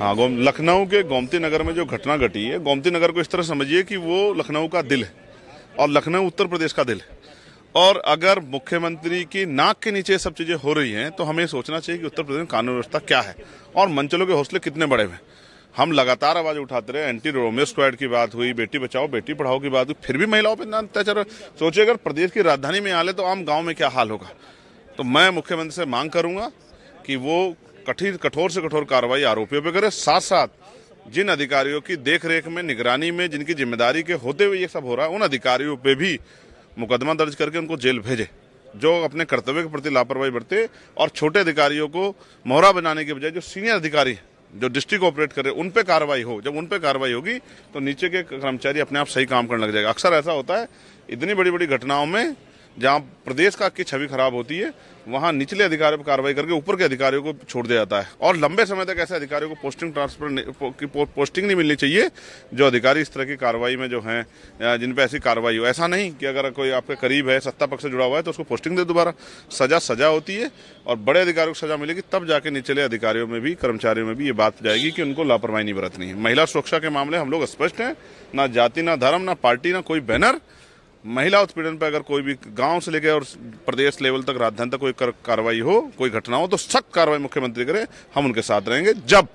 हाँ गोम लखनऊ के गोमती नगर में जो घटना घटी है गोमती नगर को इस तरह समझिए कि वो लखनऊ का दिल है और लखनऊ उत्तर प्रदेश का दिल है और अगर मुख्यमंत्री की नाक के नीचे सब चीज़ें हो रही हैं तो हमें सोचना चाहिए कि उत्तर प्रदेश में कानून व्यवस्था क्या है और मंचलों के हौसले कितने बड़े हुए हम लगातार आवाज़ उठाते रहे एंटी रोमियो स्क्वाड की बात हुई बेटी बचाओ बेटी पढ़ाओ की बात हुई फिर भी महिलाओं पर इतना अत्याचार सोचिए अगर प्रदेश की राजधानी में आ ले तो आम गाँव में क्या हाल होगा तो मैं मुख्यमंत्री से मांग करूँगा कि वो कठिन कठोर से कठोर कार्रवाई आरोपियों पर करे साथ साथ जिन अधिकारियों की देखरेख में निगरानी में जिनकी जिम्मेदारी के होते हुए ये सब हो रहा है उन अधिकारियों पे भी मुकदमा दर्ज करके उनको जेल भेजे जो अपने कर्तव्य के प्रति लापरवाही बरते और छोटे अधिकारियों को मोहरा बनाने के बजाय जो सीनियर अधिकारी जो डिस्ट्रिक्ट ऑपरेट कर रहे उन पे कार्रवाई हो जब उन पे कार्रवाई होगी तो नीचे के कर्मचारी अपने आप सही काम करने लग जाएगा अक्सर ऐसा होता है इतनी बड़ी बड़ी घटनाओं में जहाँ प्रदेश का की छवि खराब होती है वहाँ निचले अधिकारियों पर कार्रवाई करके ऊपर के अधिकारियों को छोड़ दिया जाता है और लंबे समय तक ऐसे अधिकारियों को पोस्टिंग ट्रांसफर की पो, पोस्टिंग नहीं मिलनी चाहिए जो अधिकारी इस तरह की कार्रवाई में जो हैं जिन पर ऐसी कार्रवाई हो ऐसा नहीं कि अगर कोई आपके करीब है सत्ता पक्ष से जुड़ा हुआ है तो उसको पोस्टिंग दे दोबारा सजा सजा होती है और बड़े अधिकारियों को सजा मिलेगी तब जाके निचले अधिकारियों में भी कर्मचारियों में भी ये बात जाएगी कि उनको लापरवाही नहीं बरतनी है महिला सुरक्षा के मामले हम लोग स्पष्ट हैं ना जाति ना धर्म ना पार्टी ना कोई बैनर महिला उत्पीड़न पर अगर कोई भी गांव से लेकर और प्रदेश लेवल तक राजधानी तक कोई कार्रवाई हो कोई घटना हो तो सख्त कार्रवाई मुख्यमंत्री करें हम उनके साथ रहेंगे जब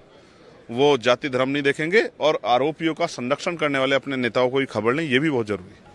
वो जाति धर्म नहीं देखेंगे और आरोपियों का संरक्षण करने वाले अपने नेताओं को खबर लें ये भी बहुत जरूरी है